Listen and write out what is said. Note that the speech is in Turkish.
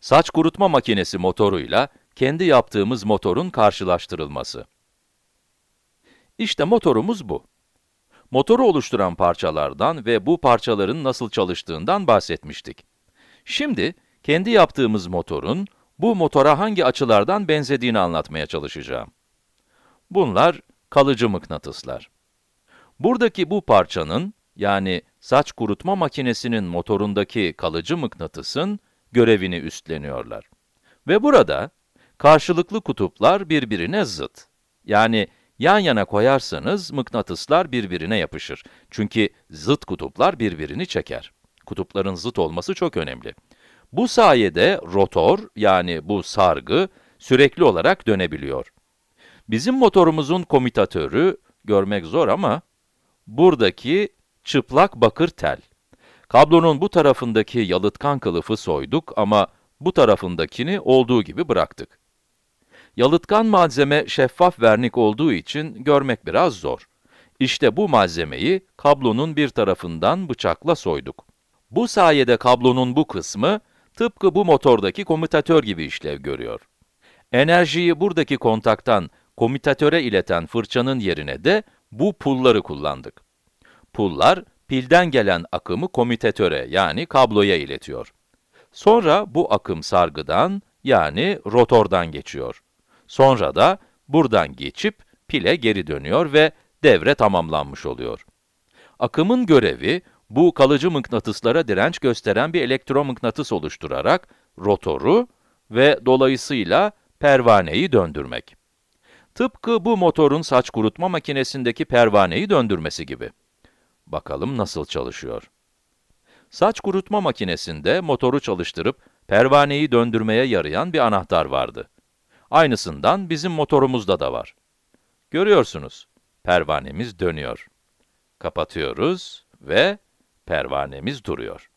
saç kurutma makinesi motoruyla kendi yaptığımız motorun karşılaştırılması. İşte motorumuz bu. Motoru oluşturan parçalardan ve bu parçaların nasıl çalıştığından bahsetmiştik. Şimdi, kendi yaptığımız motorun, bu motora hangi açılardan benzediğini anlatmaya çalışacağım. Bunlar, kalıcı mıknatıslar. Buradaki bu parçanın, yani saç kurutma makinesinin motorundaki kalıcı mıknatısın, görevini üstleniyorlar. Ve burada karşılıklı kutuplar birbirine zıt. Yani yan yana koyarsanız mıknatıslar birbirine yapışır. Çünkü zıt kutuplar birbirini çeker. Kutupların zıt olması çok önemli. Bu sayede rotor yani bu sargı sürekli olarak dönebiliyor. Bizim motorumuzun komitatörü görmek zor ama buradaki çıplak bakır tel. Kablonun bu tarafındaki yalıtkan kılıfı soyduk ama bu tarafındakini olduğu gibi bıraktık. Yalıtkan malzeme şeffaf vernik olduğu için görmek biraz zor. İşte bu malzemeyi kablonun bir tarafından bıçakla soyduk. Bu sayede kablonun bu kısmı tıpkı bu motordaki komutatör gibi işlev görüyor. Enerjiyi buradaki kontaktan komutatöre ileten fırçanın yerine de bu pulları kullandık. Pullar pilden gelen akımı komütatöre yani kabloya iletiyor. Sonra bu akım sargıdan yani rotordan geçiyor. Sonra da buradan geçip pile geri dönüyor ve devre tamamlanmış oluyor. Akımın görevi, bu kalıcı mıknatıslara direnç gösteren bir elektromıknatıs oluşturarak rotoru ve dolayısıyla pervaneyi döndürmek. Tıpkı bu motorun saç kurutma makinesindeki pervaneyi döndürmesi gibi. Bakalım nasıl çalışıyor. Saç kurutma makinesinde motoru çalıştırıp pervaneyi döndürmeye yarayan bir anahtar vardı. Aynısından bizim motorumuzda da var. Görüyorsunuz, pervanemiz dönüyor. Kapatıyoruz ve pervanemiz duruyor.